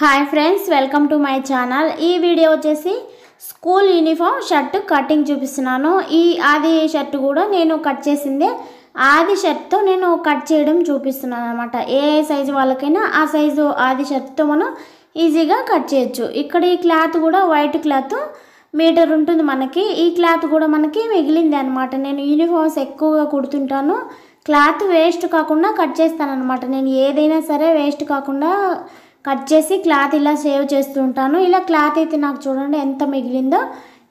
hi friends welcome to my channel ఈ video వచ్చేసి school uniform shirt cutting చూపిస్తున్నాను ఈ ఆది షర్ట్ కూడా నేను కట్ చేసిందే ఆది షర్ట్తో నేను కట్ చేయడం చూపిస్తున్నాను అనమాట ఏ సైజు వాళ్ళకైనా ఆ సైజు ఆది షర్ట్తో మనం ఈజీగా కట్ చేయొచ్చు ఇక్కడ ఈ క్లాత్ కూడా వైట్ క్లాత్ మీటర్ ఉంటుంది మనకి ఈ క్లాత్ కూడా మనకి మిగిలింది అనమాట నేను యూనిఫామ్స్ ఎక్కువగా కుడుతుంటాను క్లాత్ వేస్ట్ కాకుండా కట్ చేస్తాను అనమాట నేను ఏదైనా సరే వేస్ట్ కాకుండా కట్ చేసి క్లాత్ ఇలా సేవ్ చేస్తూ ఉంటాను ఇలా క్లాత్ అయితే నాకు చూడండి ఎంత మిగిలిందో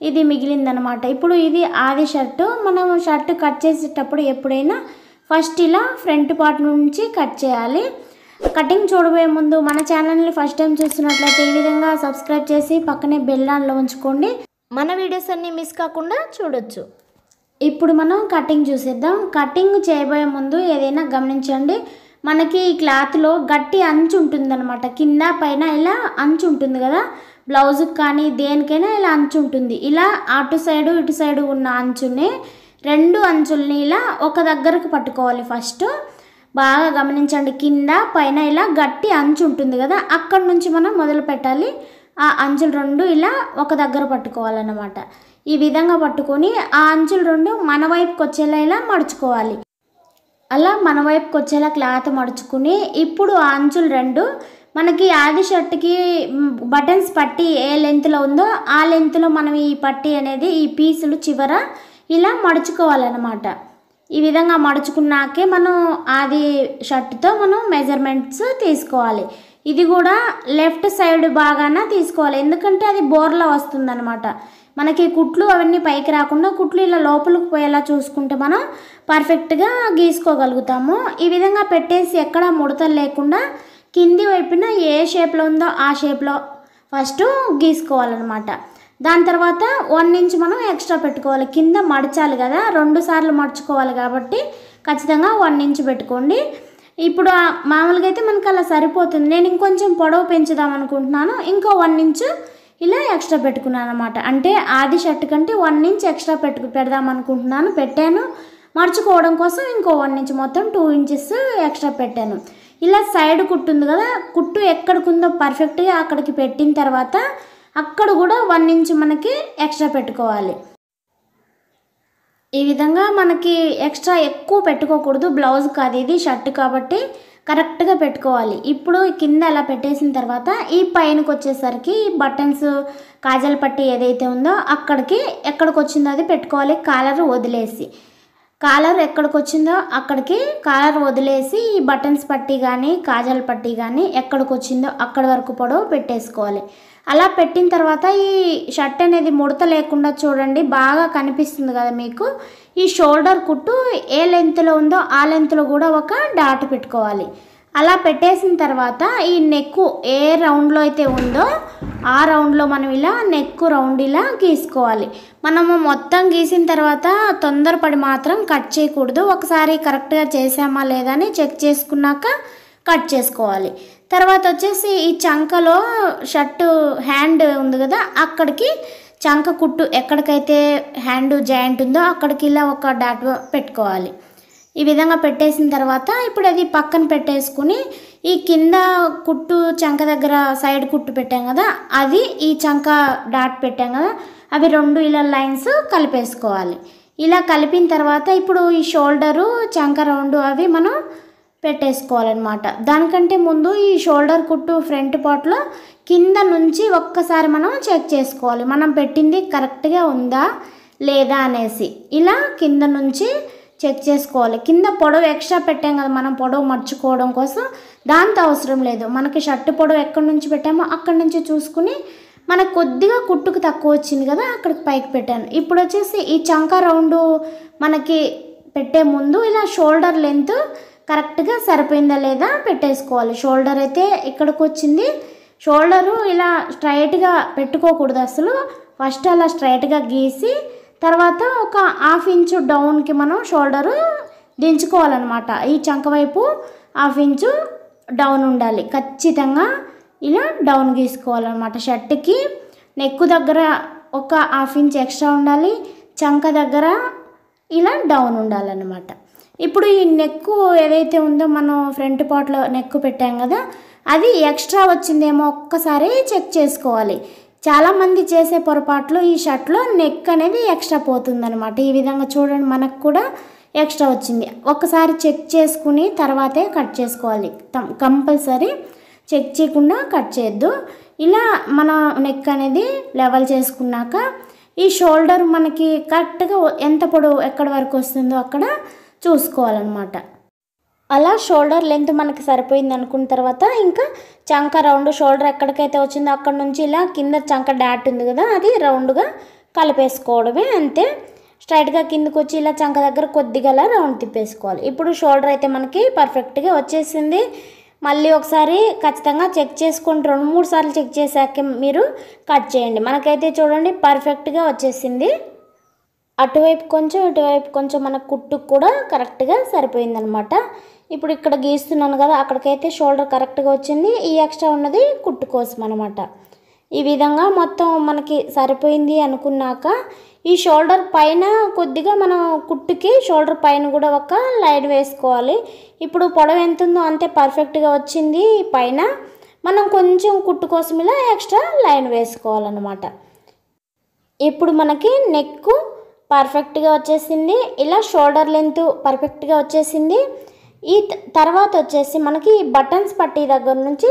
ఇది మిగిలిందనమాట ఇప్పుడు ఇది ఆది షర్టు మనం షర్టు కట్ చేసేటప్పుడు ఎప్పుడైనా ఫస్ట్ ఇలా ఫ్రంట్ పార్ట్ నుంచి కట్ చేయాలి కటింగ్ చూడబోయే ముందు మన ఛానల్ని ఫస్ట్ టైం చూస్తున్నట్లయితే ఈ విధంగా సబ్స్క్రైబ్ చేసి పక్కనే బెల్లాన్లో ఉంచుకోండి మన వీడియోస్ అన్నీ మిస్ కాకుండా చూడొచ్చు ఇప్పుడు మనం కటింగ్ చూసేద్దాం కటింగ్ చేయబోయే ముందు ఏదైనా గమనించండి మనకి ఈ క్లాత్లో గట్టి అంచు ఉంటుందన్నమాట కింద పైన ఇలా అంచు ఉంటుంది కదా బ్లౌజుకి కానీ దేనికైనా ఇలా అంచు ఉంటుంది ఇలా అటు సైడు ఇటు సైడు ఉన్న అంచుని రెండు అంచుల్ని ఇలా ఒక దగ్గరకు పట్టుకోవాలి ఫస్ట్ బాగా గమనించండి కింద పైన ఇలా గట్టి అంచు ఉంటుంది కదా అక్కడి నుంచి మనం మొదలు పెట్టాలి ఆ అంచులు రెండు ఇలా ఒక దగ్గర పట్టుకోవాలన్నమాట ఈ విధంగా పట్టుకొని ఆ అంచులు రెండు మన వైపుకి వచ్చేలా ఇలా మడుచుకోవాలి అలా మన వైపుకి వచ్చేలా క్లాత్ మడుచుకుని ఇప్పుడు ఆ అంచులు రెండు మనకి ఆది షర్ట్కి బటన్స్ పట్టి ఏ లెంత్లో ఉందో ఆ లెంత్లో మనం ఈ పట్టి అనేది ఈ పీసులు చివర ఇలా మడుచుకోవాలన్నమాట ఈ విధంగా మడుచుకున్నాకే మనం ఆది షర్ట్తో మనం మెజర్మెంట్స్ తీసుకోవాలి ఇది కూడా లెఫ్ట్ సైడ్ బాగాన తీసుకోవాలి ఎందుకంటే అది బోర్లా వస్తుందన్నమాట మనకి కుట్లు అవన్నీ పైకి రాకుండా కుట్లు ఇలా లోపలికి పోయేలా చూసుకుంటే మనం పర్ఫెక్ట్గా గీసుకోగలుగుతాము ఈ విధంగా పెట్టేసి ఎక్కడ ముడతలు లేకుండా కింది వైపున ఏ షేప్లో ఉందో ఆ షేప్లో ఫస్ట్ గీసుకోవాలన్నమాట దాని తర్వాత వన్ ఇంచ్ మనం ఎక్స్ట్రా పెట్టుకోవాలి కింద మడచాలి కదా రెండు సార్లు మడుచుకోవాలి కాబట్టి ఖచ్చితంగా వన్ ఇంచ్ పెట్టుకోండి ఇప్పుడు మామూలుగా అయితే మనకు అలా సరిపోతుంది నేను ఇంకొంచెం పొడవు పెంచుదాం అనుకుంటున్నాను ఇంకో వన్ ఇంచు ఇలా ఎక్స్ట్రా పెట్టుకున్నాను అనమాట అంటే ఆది షర్ట్ కంటే వన్ ఇంచ్ ఎక్స్ట్రా పెట్టు పెడదాం అనుకుంటున్నాను పెట్టాను మర్చుకోవడం కోసం ఇంకో వన్ ఇంచ్ మొత్తం టూ ఇంచెస్ ఎక్స్ట్రా పెట్టాను ఇలా సైడ్ కుట్టుంది కదా కుట్టు ఉందో పర్ఫెక్ట్గా అక్కడికి పెట్టిన తర్వాత అక్కడ కూడా వన్ ఇంచ్ మనకి ఎక్స్ట్రా పెట్టుకోవాలి ఈ విధంగా మనకి ఎక్స్ట్రా ఎక్కువ పెట్టుకోకూడదు బ్లౌజ్ కాదు ఇది షర్ట్ కాబట్టి కరెక్ట్గా పెట్టుకోవాలి ఇప్పుడు కింద అలా పెట్టేసిన తర్వాత ఈ పైనకి వచ్చేసరికి బటన్స్ కాజల్ పట్టి ఏదైతే ఉందో అక్కడికి ఎక్కడికి వచ్చిందో అది పెట్టుకోవాలి కాలర్ వదిలేసి కాలర్ ఎక్కడికి వచ్చిందో అక్కడికి కాలర్ వదిలేసి ఈ బటన్స్ పట్టి కానీ కాజల్ పట్టి కానీ ఎక్కడికి వచ్చిందో అక్కడి వరకు పొడవు పెట్టేసుకోవాలి అలా పెట్టిన తర్వాత ఈ షర్ట్ అనేది ముడత లేకుండా చూడండి బాగా కనిపిస్తుంది కదా మీకు ఈ షోల్డర్ కుట్టు ఏ లెంత్లో ఉందో ఆ లెంత్లో కూడా ఒక డాట్ పెట్టుకోవాలి అలా పెట్టేసిన తర్వాత ఈ నెక్ ఏ రౌండ్లో అయితే ఉందో ఆ రౌండ్లో మనం ఇలా నెక్ రౌండ్ ఇలా గీసుకోవాలి మనము మొత్తం గీసిన తర్వాత తొందరపడి మాత్రం కట్ చేయకూడదు ఒకసారి కరెక్ట్గా చేసామా లేదా అని చెక్ చేసుకున్నాక కట్ చేసుకోవాలి తర్వాత వచ్చేసి ఈ చంకలో షర్టు హ్యాండ్ ఉంది కదా అక్కడికి చంక కుట్టు ఎక్కడికైతే హ్యాండ్ జాయింట్ ఉందో అక్కడికి ఇలా ఒక డాట్ పెట్టుకోవాలి ఈ విధంగా పెట్టేసిన తర్వాత ఇప్పుడు అది పక్కన పెట్టేసుకుని ఈ కింద కుట్టు చంక దగ్గర సైడ్ కుట్టు పెట్టాం కదా అది ఈ చంక డాట్ పెట్టాం కదా అవి రెండు ఇలా లైన్స్ కలిపేసుకోవాలి ఇలా కలిపిన తర్వాత ఇప్పుడు ఈ షోల్డరు చంక రౌండ్ అవి మనం పెట్టేసుకోవాలన్నమాట దానికంటే ముందు ఈ షోల్డర్ కుట్టు ఫ్రంట్ పార్ట్లో కింద నుంచి ఒక్కసారి మనం చెక్ చేసుకోవాలి మనం పెట్టింది కరెక్ట్గా ఉందా లేదా అనేసి ఇలా కింద నుంచి చెక్ చేసుకోవాలి కింద పొడవు ఎక్స్ట్రా పెట్టాం కదా మనం పొడవు మర్చుకోవడం కోసం దాంతో అవసరం లేదు మనకి షర్ట్ పొడవు ఎక్కడి నుంచి పెట్టామో అక్కడి నుంచి చూసుకుని మనకు కొద్దిగా కుట్టుకు తక్కువ వచ్చింది కదా అక్కడికి పైకి పెట్టాను ఇప్పుడు వచ్చేసి ఈ చంక రౌండ్ మనకి పెట్టే ముందు ఇలా షోల్డర్ లెంత్ కరెక్ట్గా సరిపోయిందా లేదా పెట్టేసుకోవాలి షోల్డర్ అయితే ఇక్కడికి వచ్చింది షోల్డరు ఇలా స్ట్రైట్గా పెట్టుకోకూడదు అసలు ఫస్ట్ అలా స్ట్రైట్గా గీసి తర్వాత ఒక హాఫ్ ఇంచు డౌన్కి మనం షోల్డరు దించుకోవాలన్నమాట ఈ చంక వైపు హాఫ్ ఇంచు డౌన్ ఉండాలి ఖచ్చితంగా ఇలా డౌన్ గీసుకోవాలన్నమాట షర్ట్కి నెక్ దగ్గర ఒక హాఫ్ ఇంచ్ ఎక్స్ట్రా ఉండాలి చంక దగ్గర ఇలా డౌన్ ఉండాలన్నమాట ఇప్పుడు ఈ నెక్ ఏదైతే ఉందో మనం ఫ్రంట్ పార్ట్లో నెక్ పెట్టాం కదా అది ఎక్స్ట్రా వచ్చిందేమో ఒక్కసారి చెక్ చేసుకోవాలి చాలామంది చేసే పొరపాట్లు ఈ షర్ట్లో నెక్ అనేది ఎక్స్ట్రా పోతుందనమాట ఈ విధంగా చూడండి మనకు కూడా ఎక్స్ట్రా వచ్చింది ఒక్కసారి చెక్ చేసుకుని తర్వాతే కట్ చేసుకోవాలి కంపల్సరీ చెక్ చేయకుండా కట్ చేయొద్దు ఇలా మన నెక్ అనేది లెవెల్ చేసుకున్నాక ఈ షోల్డర్ మనకి కరెక్ట్గా ఎంత పొడవు ఎక్కడి వరకు వస్తుందో అక్కడ చూసుకోవాలన్నమాట అలా షోల్డర్ లెంత్ మనకి సరిపోయింది అనుకున్న తర్వాత ఇంకా చంక రౌండ్ షోల్డర్ ఎక్కడికైతే వచ్చిందో అక్కడ నుంచి ఇలా కింద చంక డాట్ ఉంది కదా అది రౌండ్గా కలిపేసుకోవడమే అంతే స్ట్రైట్గా కిందకు వచ్చి ఇలా చంక దగ్గర కొద్దిగా రౌండ్ తిప్పేసుకోవాలి ఇప్పుడు షోల్డర్ అయితే మనకి పర్ఫెక్ట్గా వచ్చేసింది మళ్ళీ ఒకసారి ఖచ్చితంగా చెక్ చేసుకొని రెండు మూడు సార్లు చెక్ చేశాక మీరు కట్ చేయండి మనకైతే చూడండి పర్ఫెక్ట్గా వచ్చేసింది అటువైపు కొంచెం ఇటువైపు కొంచెం మన కుట్టుకు కూడా కరెక్ట్గా సరిపోయిందనమాట ఇప్పుడు ఇక్కడ గీస్తున్నాను కదా అక్కడికైతే షోల్డర్ కరెక్ట్గా వచ్చింది ఈ ఎక్స్ట్రా ఉన్నది కుట్టు కోసం అనమాట ఈ విధంగా మొత్తం మనకి సరిపోయింది అనుకున్నాక ఈ షోల్డర్ పైన కొద్దిగా మనం కుట్టుకి షోల్డర్ పైన కూడా ఒక లైన్ వేసుకోవాలి ఇప్పుడు పొడవు ఎంత ఉందో అంతే పర్ఫెక్ట్గా వచ్చింది పైన మనం కొంచెం కుట్టు కోసం ఇలా ఎక్స్ట్రా లైన్ వేసుకోవాలన్నమాట ఇప్పుడు మనకి నెక్కు పర్ఫెక్ట్గా వచ్చేసింది ఇలా షోల్డర్ లెంత్ పర్ఫెక్ట్గా వచ్చేసింది ఈ తర్వాత వచ్చేసి మనకి బటన్స్ పట్టి దగ్గర నుంచి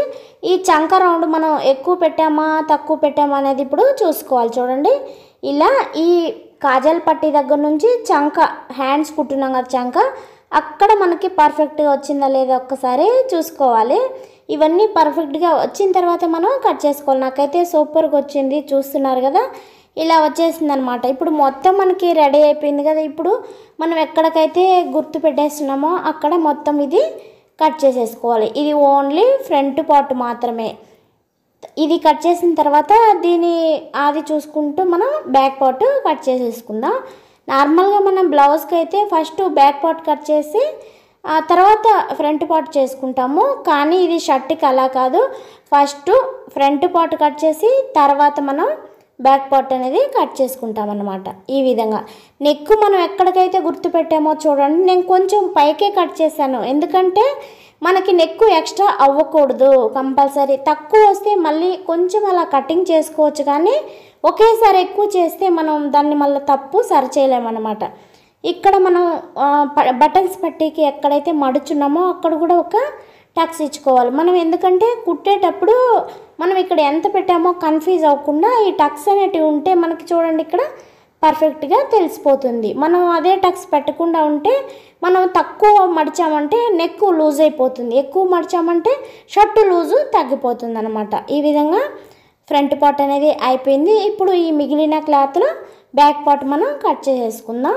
ఈ చంక రౌండ్ మనం ఎక్కువ పెట్టామా తక్కువ పెట్టామా అనేది ఇప్పుడు చూసుకోవాలి చూడండి ఇలా ఈ కాజల్ పట్టి దగ్గర నుంచి చంక హ్యాండ్స్ కుట్టున్నాం కదా చంక అక్కడ మనకి పర్ఫెక్ట్గా వచ్చిందా లేదా ఒక్కసారి చూసుకోవాలి ఇవన్నీ పర్ఫెక్ట్గా వచ్చిన తర్వాత మనం కట్ చేసుకోవాలి నాకైతే సూపర్గా వచ్చింది చూస్తున్నారు కదా ఇలా వచ్చేసింది అనమాట ఇప్పుడు మొత్తం మనకి రెడీ అయిపోయింది కదా ఇప్పుడు మనం ఎక్కడికైతే గుర్తు పెట్టేస్తున్నామో అక్కడ మొత్తం ఇది కట్ చేసేసుకోవాలి ఇది ఓన్లీ ఫ్రంట్ పార్ట్ మాత్రమే ఇది కట్ చేసిన తర్వాత దీని అది చూసుకుంటూ మనం బ్యాక్ పార్ట్ కట్ చేసేసుకుందాం నార్మల్గా మనం బ్లౌజ్కి అయితే ఫస్ట్ బ్యాక్ పార్ట్ కట్ చేసి ఆ తర్వాత ఫ్రంట్ పార్ట్ చేసుకుంటాము కానీ ఇది షర్ట్కి అలా కాదు ఫస్ట్ ఫ్రంట్ పార్ట్ కట్ చేసి తర్వాత మనం బ్యాక్ పార్ట్ అనేది కట్ చేసుకుంటాం ఈ విధంగా నెక్ మనం ఎక్కడికైతే గుర్తుపెట్టామో చూడండి నేను కొంచెం పైకే కట్ చేశాను ఎందుకంటే మనకి నెక్కు ఎక్స్ట్రా అవ్వకూడదు కంపల్సరీ తక్కువ వస్తే మళ్ళీ కొంచెం అలా కటింగ్ చేసుకోవచ్చు కానీ ఒకేసారి ఎక్కువ చేస్తే మనం దాన్ని మళ్ళీ తప్పు సరి చేయలేమన్నమాట ఇక్కడ మనం బటన్స్ పట్టీకి ఎక్కడైతే మడుచున్నామో అక్కడ కూడా ఒక టక్స్ ఇచ్చుకోవాలి మనం ఎందుకంటే కుట్టేటప్పుడు మనం ఇక్కడ ఎంత పెట్టామో కన్ఫ్యూజ్ అవ్వకుండా ఈ టక్స్ అనేటివి ఉంటే మనకి చూడండి ఇక్కడ పర్ఫెక్ట్గా తెలిసిపోతుంది మనం అదే టక్స్ పెట్టకుండా ఉంటే మనం తక్కువ మడిచామంటే నెక్ లూజ్ అయిపోతుంది ఎక్కువ మడిచామంటే షర్టు లూజు తగ్గిపోతుంది అనమాట ఈ విధంగా ఫ్రంట్ పార్ట్ అనేది అయిపోయింది ఇప్పుడు ఈ మిగిలిన క్లాత్లో బ్యాక్ పార్ట్ మనం కట్ చేసేసుకుందాం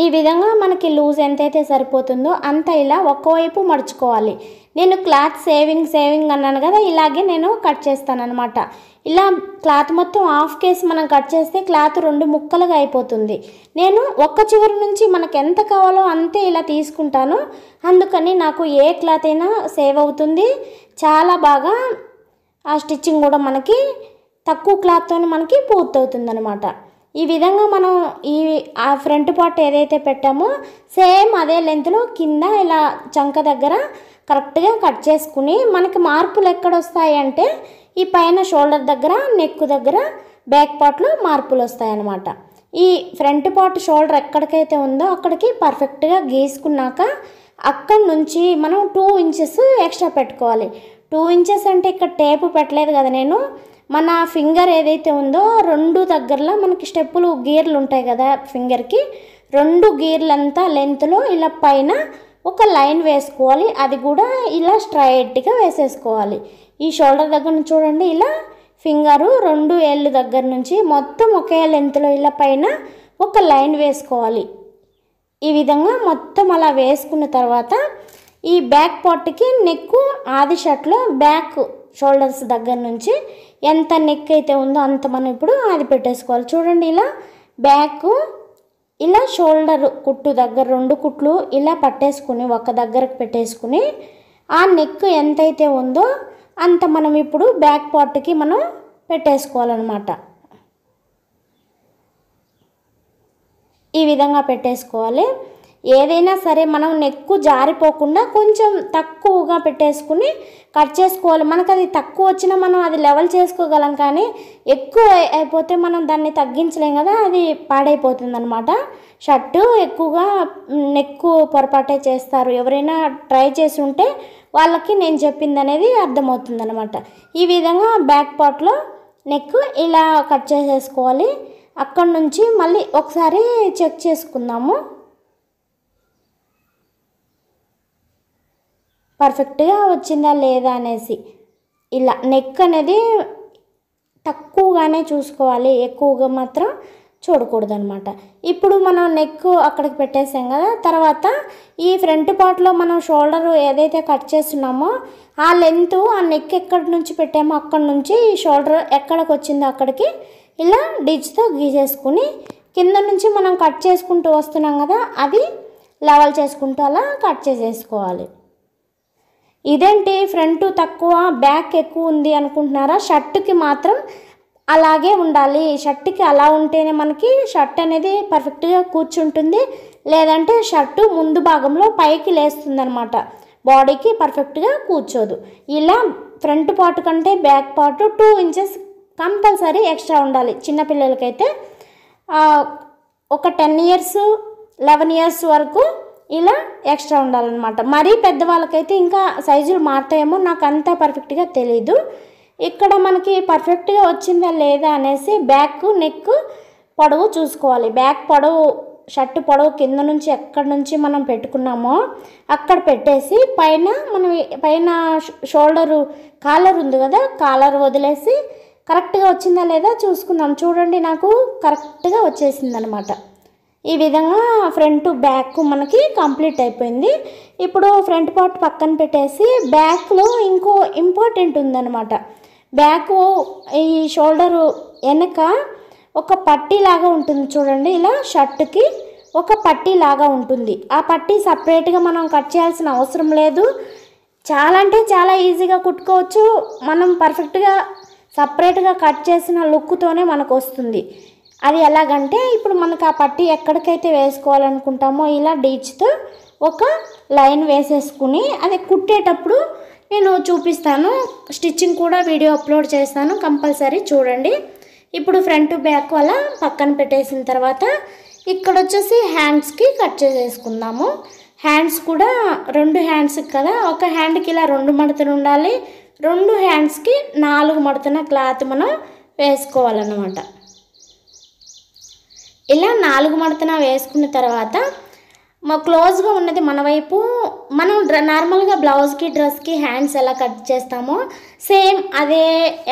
ఈ విధంగా మనకి లూజ్ ఎంతైతే సరిపోతుందో అంత ఇలా ఒక్కవైపు మడుచుకోవాలి నేను క్లాత్ సేవింగ్ సేవింగ్ అన్నాను కదా ఇలాగే నేను కట్ చేస్తానన్నమాట ఇలా క్లాత్ మొత్తం హాఫ్ కేస్ మనం కట్ చేస్తే క్లాత్ రెండు ముక్కలుగా అయిపోతుంది నేను ఒక్క చివరి నుంచి మనకు ఎంత కావాలో అంతే ఇలా తీసుకుంటాను అందుకని నాకు ఏ క్లాత్ అయినా సేవ్ అవుతుంది చాలా బాగా ఆ స్టిచ్చింగ్ కూడా మనకి తక్కువ క్లాత్తోనే మనకి పూర్తవుతుందనమాట ఈ విధంగా మనం ఈ ఆ ఫ్రంట్ పార్ట్ ఏదైతే పెట్టామో సేమ్ అదే లెంత్లో కింద ఇలా చంక దగ్గర కరెక్ట్గా కట్ చేసుకుని మనకి మార్పులు ఎక్కడ వస్తాయి అంటే ఈ పైన షోల్డర్ దగ్గర నెక్ దగ్గర బ్యాక్ పార్ట్లో మార్పులు వస్తాయన్నమాట ఈ ఫ్రంట్ పార్ట్ షోల్డర్ ఎక్కడికైతే ఉందో అక్కడికి పర్ఫెక్ట్గా గీసుకున్నాక అక్కడి నుంచి మనం టూ ఇంచెస్ ఎక్స్ట్రా పెట్టుకోవాలి టూ ఇంచెస్ అంటే ఇక్కడ టేపు పెట్టలేదు కదా నేను మన ఫింగర్ ఏదైతే ఉందో రెండు దగ్గరలో మనకి స్టెప్పులు గీర్లు ఉంటాయి కదా ఫింగర్కి రెండు గీర్లంతా లెంత్లో ఇలా పైన ఒక లైన్ వేసుకోవాలి అది కూడా ఇలా స్ట్రైట్గా వేసేసుకోవాలి ఈ షోల్డర్ దగ్గర నుంచి చూడండి ఇలా ఫింగరు రెండు ఏళ్ళు దగ్గర నుంచి మొత్తం ఒకే లెంత్లో ఇలా పైన ఒక లైన్ వేసుకోవాలి ఈ విధంగా మొత్తం అలా వేసుకున్న తర్వాత ఈ బ్యాక్ పార్ట్కి నెక్ ఆది షర్ట్లో బ్యాక్ షోల్డర్స్ దగ్గర నుంచి ఎంత నెక్ అయితే ఉందో అంత మనం ఇప్పుడు ఆది పెట్టేసుకోవాలి చూడండి ఇలా బ్యాక్ ఇలా షోల్డర్ కుట్టు దగ్గర రెండు కుట్లు ఇలా పట్టేసుకుని ఒక దగ్గరకు పెట్టేసుకుని ఆ నెక్ ఎంతైతే ఉందో అంత మనం ఇప్పుడు బ్యాక్ పార్ట్కి మనం పెట్టేసుకోవాలన్నమాట ఈ విధంగా పెట్టేసుకోవాలి ఏదైనా సరే మనం నెక్కు జారిపోకుండా కొంచెం తక్కువగా పెట్టేసుకుని కట్ చేసుకోవాలి మనకు అది తక్కువ వచ్చినా మనం అది లెవెల్ చేసుకోగలం కానీ ఎక్కువ అయిపోతే మనం దాన్ని తగ్గించలేం కదా అది పాడైపోతుంది అనమాట షర్టు ఎక్కువగా నెక్కు పొరపాటే చేస్తారు ఎవరైనా ట్రై చేసి ఉంటే వాళ్ళకి నేను చెప్పింది అనేది అర్థమవుతుంది అనమాట ఈ విధంగా బ్యాక్ పార్ట్లో నెక్ ఇలా కట్ చేసేసుకోవాలి అక్కడ నుంచి మళ్ళీ ఒకసారి చెక్ చేసుకుందాము పర్ఫెక్ట్గా వచ్చిందా లేదా అనేసి ఇలా నెక్ అనేది తక్కువగానే చూసుకోవాలి ఎక్కువగా మాత్రం చూడకూడదు అనమాట ఇప్పుడు మనం నెక్ అక్కడికి పెట్టేసాం కదా తర్వాత ఈ ఫ్రంట్ పార్ట్లో మనం షోల్డర్ ఏదైతే కట్ చేస్తున్నామో ఆ లెంత్ ఆ నెక్ ఎక్కడి నుంచి పెట్టామో అక్కడి నుంచి ఈ షోల్డర్ ఎక్కడికి వచ్చిందో అక్కడికి ఇలా డిచ్తో గీసేసుకుని కింద నుంచి మనం కట్ చేసుకుంటూ వస్తున్నాం కదా అది లెవెల్ చేసుకుంటూ అలా కట్ చేసేసుకోవాలి ఇదేంటి ఫ్రంట్ తక్కువ బ్యాక్ ఎక్కువ ఉంది అనుకుంటున్నారా షర్ట్కి మాత్రం అలాగే ఉండాలి షర్ట్కి అలా ఉంటేనే మనకి షర్ట్ అనేది పర్ఫెక్ట్గా కూర్చుంటుంది లేదంటే షర్టు ముందు భాగంలో పైకి లేస్తుంది అనమాట బాడీకి పర్ఫెక్ట్గా కూర్చోదు ఇలా ఫ్రంట్ పార్ట్ కంటే back part two inches compulsory extra ఉండాలి చిన్నపిల్లలకైతే ఒక టెన్ ఇయర్స్ లెవెన్ ఇయర్స్ వరకు ఇలా ఎక్స్ట్రా ఉండాలన్నమాట మరీ పెద్దవాళ్ళకైతే ఇంకా సైజులు మారుతాయేమో నాకు అంత పర్ఫెక్ట్గా తెలీదు ఇక్కడ మనకి పర్ఫెక్ట్గా వచ్చిందా లేదా అనేసి బ్యాక్ నెక్ పొడవు చూసుకోవాలి బ్యాక్ పొడవు షర్ట్ పొడవు కింద నుంచి ఎక్కడి నుంచి మనం పెట్టుకున్నామో అక్కడ పెట్టేసి పైన మనం పైన షోల్డరు కాలర్ ఉంది కదా కాలర్ వదిలేసి కరెక్ట్గా వచ్చిందా లేదా చూసుకుందాం చూడండి నాకు కరెక్ట్గా వచ్చేసిందనమాట ఈ విధంగా ఫ్రంట్ బ్యాక్ మనకి కంప్లీట్ అయిపోయింది ఇప్పుడు ఫ్రంట్ పార్ట్ పక్కన పెట్టేసి బ్యాక్లో ఇంకో ఇంపార్టెంట్ ఉందన్నమాట బ్యాక్ ఈ షోల్డర్ వెనక ఒక పట్టీ లాగా ఉంటుంది చూడండి ఇలా షర్ట్కి ఒక పట్టీ లాగా ఉంటుంది ఆ పట్టీ సపరేట్గా మనం కట్ చేయాల్సిన అవసరం లేదు చాలా అంటే చాలా ఈజీగా కుట్టుకోవచ్చు మనం పర్ఫెక్ట్గా సపరేట్గా కట్ చేసిన లుక్తోనే మనకు వస్తుంది అది ఎలాగంటే ఇప్పుడు మనకు ఆ పట్టి ఎక్కడికైతే వేసుకోవాలనుకుంటామో ఇలా డీచ్తో ఒక లైన్ వేసేసుకుని అది కుట్టేటప్పుడు నేను చూపిస్తాను స్టిచ్చింగ్ కూడా వీడియో అప్లోడ్ చేస్తాను కంపల్సరీ చూడండి ఇప్పుడు ఫ్రంట్ బ్యాక్ అలా పక్కన పెట్టేసిన తర్వాత ఇక్కడ వచ్చేసి హ్యాండ్స్కి కట్ చేసేసుకుందాము హ్యాండ్స్ కూడా రెండు హ్యాండ్స్ కదా ఒక హ్యాండ్కి ఇలా రెండు మడతలు ఉండాలి రెండు హ్యాండ్స్కి నాలుగు మడతన క్లాత్ మనం వేసుకోవాలన్నమాట ఇలా నాలుగు మడతన వేసుకున్న తర్వాత మా క్లోజ్గా ఉన్నది మన వైపు మనం నార్మల్గా బ్లౌజ్కి డ్రెస్కి హ్యాండ్స్ ఎలా కట్ చేస్తామో సేమ్ అదే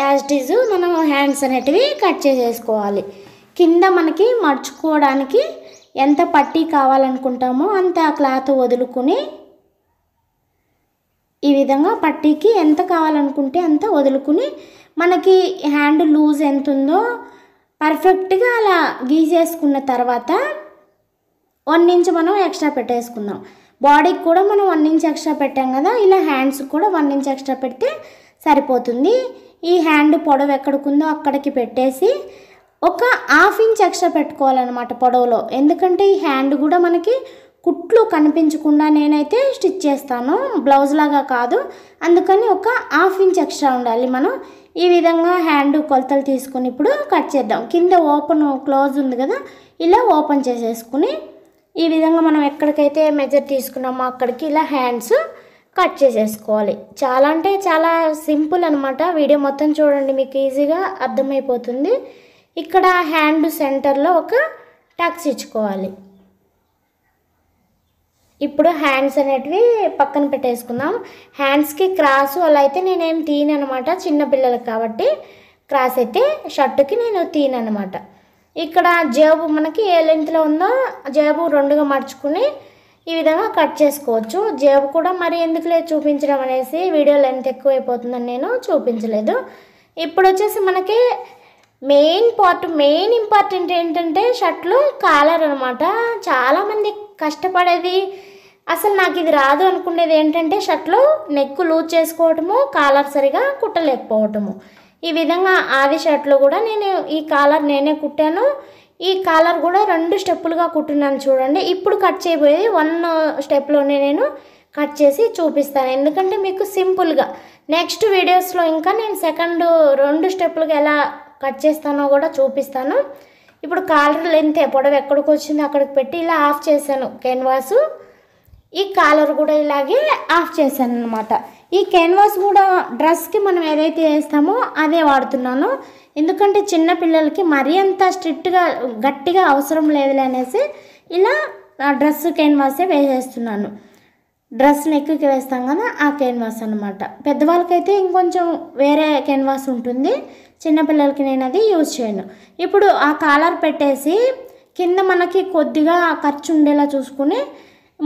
యాజ్ ఇట్ మనం హ్యాండ్స్ అనేటివి కట్ చేసేసుకోవాలి కింద మనకి మడుచుకోవడానికి ఎంత పట్టీ కావాలనుకుంటామో అంత ఆ క్లాత్ వదులుకుని ఈ విధంగా పట్టీకి ఎంత కావాలనుకుంటే అంత వదులుకుని మనకి హ్యాండ్ లూజ్ ఎంత ఉందో పర్ఫెక్ట్గా అలా గీసేసుకున్న తర్వాత వన్ ఇంచ్ మనం ఎక్స్ట్రా పెట్టేసుకుందాం బాడీకి కూడా మనం వన్ ఇంచ్ ఎక్స్ట్రా పెట్టాం కదా ఇలా హ్యాండ్స్ కూడా వన్ ఇంచ్ ఎక్స్ట్రా పెడితే సరిపోతుంది ఈ హ్యాండ్ పొడవు ఎక్కడికుందో అక్కడికి పెట్టేసి ఒక హాఫ్ ఇంచ్ ఎక్స్ట్రా పెట్టుకోవాలన్నమాట పొడవులో ఎందుకంటే ఈ హ్యాండ్ కూడా మనకి కుట్లు కనిపించకుండా నేనైతే స్టిచ్ చేస్తాను బ్లౌజ్ లాగా కాదు అందుకని ఒక హాఫ్ ఇంచ్ ఎక్స్ట్రా ఉండాలి మనం ఈ విధంగా హ్యాండ్ కొలతలు తీసుకుని ఇప్పుడు కట్ చేద్దాం కింద ఓపెన్ క్లోజ్ ఉంది కదా ఇలా ఓపెన్ చేసేసుకుని ఈ విధంగా మనం ఎక్కడికైతే మెజర్ తీసుకున్నామో అక్కడికి ఇలా హ్యాండ్స్ కట్ చేసేసుకోవాలి చాలా అంటే చాలా సింపుల్ అనమాట వీడియో మొత్తం చూడండి మీకు ఈజీగా అర్థమైపోతుంది ఇక్కడ హ్యాండ్ సెంటర్లో ఒక టక్స్ ఇచ్చుకోవాలి ఇప్పుడు హ్యాండ్స్ అనేటివి పక్కన పెట్టేసుకుందాం హ్యాండ్స్కి క్రాస్ అలా అయితే నేనేం తీయను అనమాట చిన్నపిల్లలకి కాబట్టి క్రాస్ అయితే షర్టుకి నేను తీయను అనమాట ఇక్కడ జేబు మనకి ఏ లెంత్లో ఉందో జేబు రెండుగా మార్చుకుని ఈ విధంగా కట్ చేసుకోవచ్చు జేబు కూడా మరి ఎందుకు లేదు చూపించడం అనేసి వీడియో లెంత్ ఎక్కువ అయిపోతుందని నేను చూపించలేదు ఇప్పుడు వచ్చేసి మనకి మెయిన్ పార్ట్ మెయిన్ ఇంపార్టెంట్ ఏంటంటే షర్ట్లో కాలర్ అనమాట చాలామంది కష్టపడేది అసలు నాకు ఇది రాదు అనుకునేది ఏంటంటే షర్ట్లో నెక్ లూజ్ చేసుకోవటము కాలర్ సరిగా కుట్టలేకపోవటము ఈ విధంగా ఆది షర్ట్లో కూడా నేను ఈ కాలర్ నేనే కుట్టాను ఈ కాలర్ కూడా రెండు స్టెప్పులుగా కుట్టినాను చూడండి ఇప్పుడు కట్ చేయబోయేది వన్ స్టెప్లోనే నేను కట్ చేసి చూపిస్తాను ఎందుకంటే మీకు సింపుల్గా నెక్స్ట్ వీడియోస్లో ఇంకా నేను సెకండ్ రెండు స్టెప్పులుగా ఎలా కట్ చేస్తానో కూడా చూపిస్తాను ఇప్పుడు కాలర్ లెంత్ పొడవు ఎక్కడికి వచ్చింది అక్కడికి పెట్టి ఇలా ఆఫ్ చేశాను కెన్వాసు ఈ కాలర్ కూడా ఇలాగే ఆఫ్ చేశాను అనమాట ఈ కెన్వాస్ కూడా డ్రెస్కి మనం ఏదైతే వేస్తామో అదే వాడుతున్నాను ఎందుకంటే చిన్న పిల్లలకి మరీ అంత స్ట్రిక్ట్గా గట్టిగా అవసరం లేదులే అనేసి ఇలా డ్రెస్ కెన్వాసే వేసేస్తున్నాను డ్రెస్ నెక్కి వేస్తాం కదా ఆ కెన్వాస్ అనమాట పెద్దవాళ్ళకైతే ఇంకొంచెం వేరే కెన్వాస్ ఉంటుంది చిన్నపిల్లలకి నేను అది యూజ్ చేయను ఇప్పుడు ఆ కాలర్ పెట్టేసి కింద మనకి కొద్దిగా ఖర్చు ఉండేలా చూసుకుని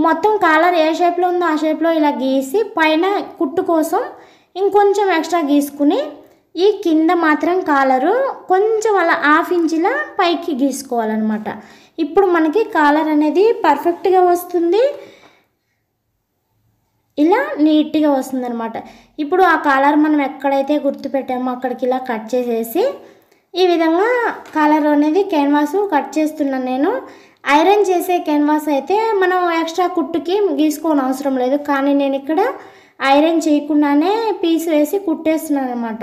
మొత్తం కాలర్ ఏ షేప్లో ఉందో ఆ షేప్లో ఇలా గీసి పైన కుట్టు కోసం ఇంకొంచెం ఎక్స్ట్రా గీసుకుని ఈ కింద మాత్రం కాలరు కొంచెం అలా హాఫ్ ఇంచ్లా పైకి గీసుకోవాలన్నమాట ఇప్పుడు మనకి కాలర్ అనేది పర్ఫెక్ట్గా వస్తుంది ఇలా నీట్గా వస్తుందనమాట ఇప్పుడు ఆ కాలర్ మనం ఎక్కడైతే గుర్తుపెట్టామో అక్కడికి ఇలా కట్ చేసేసి ఈ విధంగా కాలర్ అనేది క్యాన్వాస్ కట్ చేస్తున్నాను నేను ఐరన్ చేసే క్యాన్వాస్ అయితే మనం ఎక్స్ట్రా కుట్టుకి గీసుకోని అవసరం లేదు కానీ నేను ఇక్కడ ఐరన్ చేయకుండానే పీస్ వేసి కుట్టేస్తున్నాను అనమాట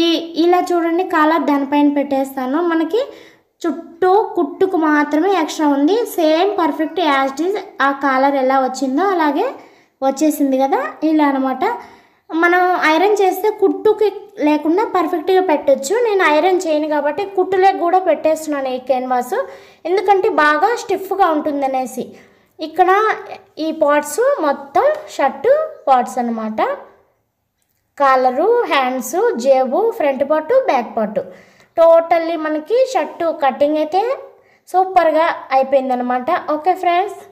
ఈ ఇలా చూడండి కాలర్ దానిపైన పెట్టేస్తాను మనకి చుట్టూ కుట్టుకు మాత్రమే ఎక్స్ట్రా ఉంది సేమ్ పర్ఫెక్ట్ యాజ్ ఆ కాలర్ ఎలా వచ్చిందో అలాగే వచ్చేసింది కదా ఇలా అనమాట మనం ఐరన్ చేస్తే కుట్టుకి లేకుండా పర్ఫెక్ట్గా పెట్టచ్చు నేను ఐరన్ చేయను కాబట్టి కుట్టులకు కూడా పెట్టేస్తున్నాను ఈ క్యాన్వాస్ ఎందుకంటే బాగా స్టిఫ్గా ఉంటుందనేసి ఇక్కడ ఈ పార్ట్స్ మొత్తం షర్టు పార్ట్స్ అనమాట కాలరు హ్యాండ్స్ జేబు ఫ్రంట్ పార్ట్ బ్యాక్ పాటు టోటల్లీ మనకి షర్టు కటింగ్ అయితే సూపర్గా అయిపోయిందనమాట ఓకే ఫ్రెండ్స్